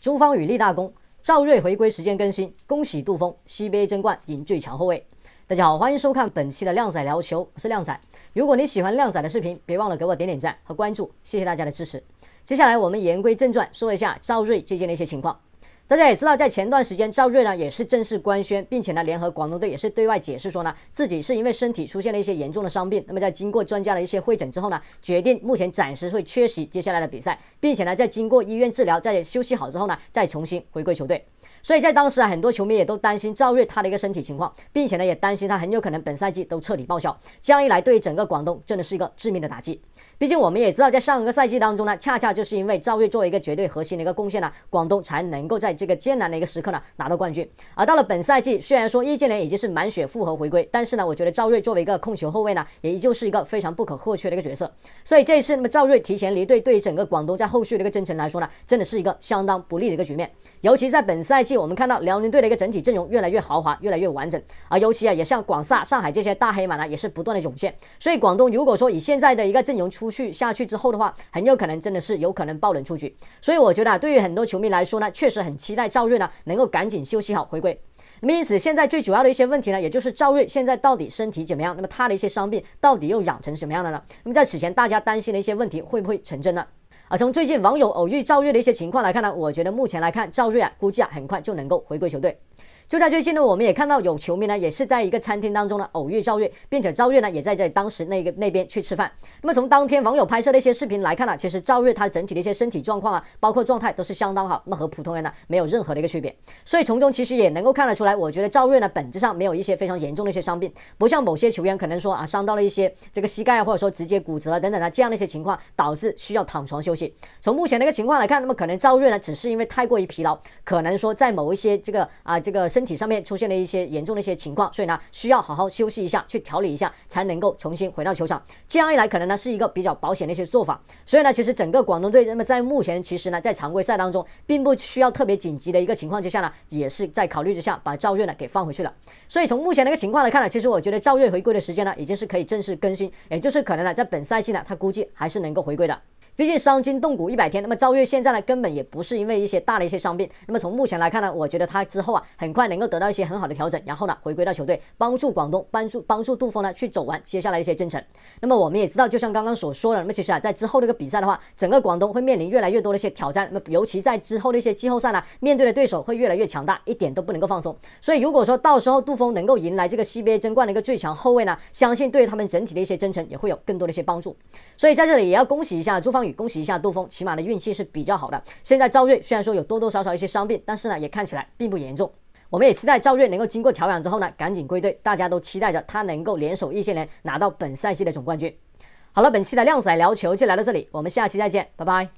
朱芳雨立大功，赵睿回归时间更新，恭喜杜峰，CBA 争冠赢最强后卫。大家好，欢迎收看本期的靓仔聊球，我是靓仔。如果你喜欢靓仔的视频，别忘了给我点点赞和关注，谢谢大家的支持。接下来我们言归正传，说一下赵睿最近的一些情况。大家也知道，在前段时间，赵瑞呢也是正式官宣，并且呢联合广东队也是对外解释说呢，自己是因为身体出现了一些严重的伤病，那么在经过专家的一些会诊之后呢，决定目前暂时会缺席接下来的比赛，并且呢在经过医院治疗，在休息好之后呢，再重新回归球队。所以在当时啊，很多球迷也都担心赵睿他的一个身体情况，并且呢也担心他很有可能本赛季都彻底报销。这样一来，对于整个广东真的是一个致命的打击。毕竟我们也知道，在上个赛季当中呢，恰恰就是因为赵睿作为一个绝对核心的一个贡献呢，广东才能够在这个艰难的一个时刻呢拿到冠军。而到了本赛季，虽然说易建联已经是满血复合回归，但是呢，我觉得赵睿作为一个控球后卫呢，也依旧是一个非常不可或缺的一个角色。所以这一次，那么赵睿提前离队，对于整个广东在后续的一个征程来说呢，真的是一个相当不利的一个局面。尤其在本赛季，我们看到辽宁队的一个整体阵容越来越豪华，越来越完整，而尤其啊，也像广厦、上海这些大黑马呢，也是不断的涌现。所以广东如果说以现在的一个阵容出，去下去之后的话，很有可能真的是有可能爆冷出局，所以我觉得对于很多球迷来说呢，确实很期待赵睿呢能够赶紧休息好回归。那么因此现在最主要的一些问题呢，也就是赵睿现在到底身体怎么样？那么他的一些伤病到底又养成什么样的呢？那么在此前大家担心的一些问题会不会成真呢？啊，从最近网友偶遇赵睿的一些情况来看呢，我觉得目前来看赵睿啊，估计啊很快就能够回归球队。就在最近呢，我们也看到有球迷呢，也是在一个餐厅当中呢偶遇赵越，并且赵越呢也在在当时那个那边去吃饭。那么从当天网友拍摄的一些视频来看呢，其实赵越他整体的一些身体状况啊，包括状态都是相当好。那么和普通人呢没有任何的一个区别，所以从中其实也能够看得出来，我觉得赵越呢本质上没有一些非常严重的一些伤病，不像某些球员可能说啊伤到了一些这个膝盖啊，或者说直接骨折啊等等啊这样的一些情况，导致需要躺床休息。从目前的一个情况来看，那么可能赵越呢只是因为太过于疲劳，可能说在某一些这个啊这个身。身体上面出现了一些严重的一些情况，所以呢，需要好好休息一下，去调理一下，才能够重新回到球场。这样一来，可能呢是一个比较保险的一些做法。所以呢，其实整个广东队，那么在目前其实呢，在常规赛当中，并不需要特别紧急的一个情况之下呢，也是在考虑之下把赵睿呢给放回去了。所以从目前的一个情况来看呢，其实我觉得赵睿回归的时间呢，已经是可以正式更新，也就是可能呢，在本赛季呢，他估计还是能够回归的。毕竟伤筋动骨一百天，那么赵睿现在呢，根本也不是因为一些大的一些伤病。那么从目前来看呢，我觉得他之后啊，很快能够得到一些很好的调整，然后呢，回归到球队，帮助广东，帮助帮助杜峰呢，去走完接下来一些征程。那么我们也知道，就像刚刚所说的，那么其实啊，在之后这个比赛的话，整个广东会面临越来越多的一些挑战。那么尤其在之后的一些季后赛呢，面对的对手会越来越强大，一点都不能够放松。所以如果说到时候杜峰能够迎来这个 CBA 争冠的一个最强后卫呢，相信对于他们整体的一些征程也会有更多的一些帮助。所以在这里也要恭喜一下朱芳雨。恭喜一下杜峰，起码的运气是比较好的。现在赵睿虽然说有多多少少一些伤病，但是呢，也看起来并不严重。我们也期待赵睿能够经过调养之后呢，赶紧归队。大家都期待着他能够联手易建联拿到本赛季的总冠军。好了，本期的靓仔聊球就来到这里，我们下期再见，拜拜。